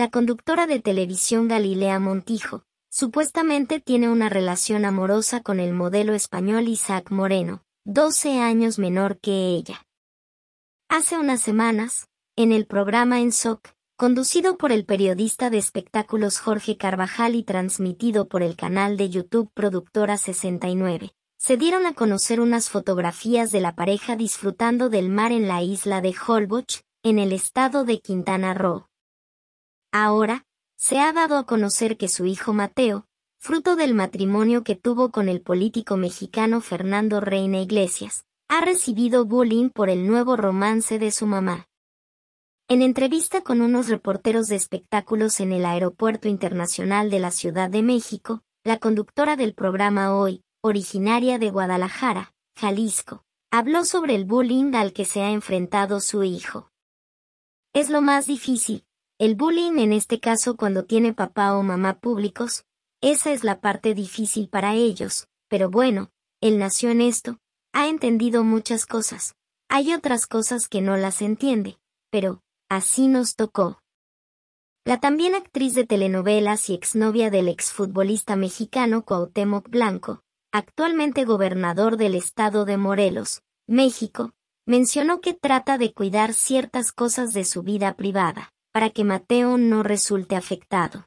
La conductora de televisión Galilea Montijo, supuestamente tiene una relación amorosa con el modelo español Isaac Moreno, 12 años menor que ella. Hace unas semanas, en el programa En Soc, conducido por el periodista de espectáculos Jorge Carvajal y transmitido por el canal de YouTube Productora 69, se dieron a conocer unas fotografías de la pareja disfrutando del mar en la isla de Holbox, en el estado de Quintana Roo. Ahora, se ha dado a conocer que su hijo Mateo, fruto del matrimonio que tuvo con el político mexicano Fernando Reina Iglesias, ha recibido bullying por el nuevo romance de su mamá. En entrevista con unos reporteros de espectáculos en el Aeropuerto Internacional de la Ciudad de México, la conductora del programa Hoy, originaria de Guadalajara, Jalisco, habló sobre el bullying al que se ha enfrentado su hijo. Es lo más difícil, el bullying en este caso cuando tiene papá o mamá públicos, esa es la parte difícil para ellos, pero bueno, él nació en esto, ha entendido muchas cosas, hay otras cosas que no las entiende, pero, así nos tocó. La también actriz de telenovelas y exnovia del exfutbolista mexicano Cuauhtémoc Blanco, actualmente gobernador del estado de Morelos, México, mencionó que trata de cuidar ciertas cosas de su vida privada para que Mateo no resulte afectado.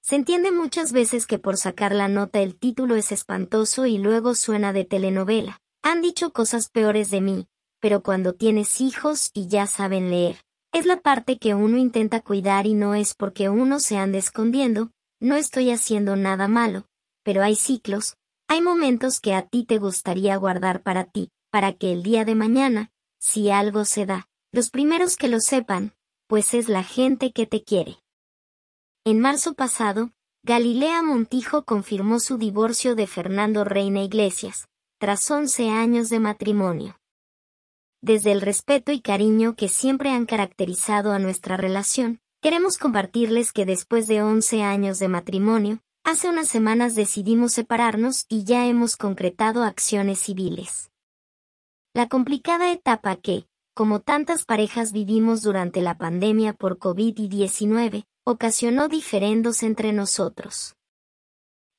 Se entiende muchas veces que por sacar la nota el título es espantoso y luego suena de telenovela. Han dicho cosas peores de mí, pero cuando tienes hijos y ya saben leer, es la parte que uno intenta cuidar y no es porque uno se ande escondiendo, no estoy haciendo nada malo, pero hay ciclos, hay momentos que a ti te gustaría guardar para ti, para que el día de mañana, si algo se da, los primeros que lo sepan, pues es la gente que te quiere. En marzo pasado, Galilea Montijo confirmó su divorcio de Fernando Reina Iglesias, tras 11 años de matrimonio. Desde el respeto y cariño que siempre han caracterizado a nuestra relación, queremos compartirles que después de 11 años de matrimonio, hace unas semanas decidimos separarnos y ya hemos concretado acciones civiles. La complicada etapa que, como tantas parejas vivimos durante la pandemia por COVID-19, ocasionó diferendos entre nosotros.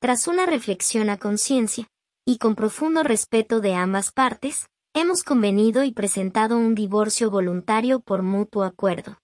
Tras una reflexión a conciencia, y con profundo respeto de ambas partes, hemos convenido y presentado un divorcio voluntario por mutuo acuerdo.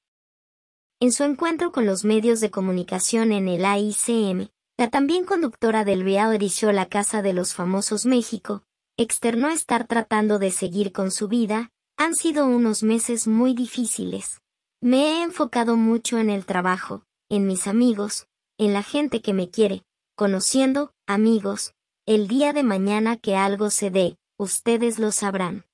En su encuentro con los medios de comunicación en el AICM, la también conductora del Beao erigió La Casa de los Famosos México, externó estar tratando de seguir con su vida, han sido unos meses muy difíciles. Me he enfocado mucho en el trabajo, en mis amigos, en la gente que me quiere, conociendo, amigos, el día de mañana que algo se dé, ustedes lo sabrán.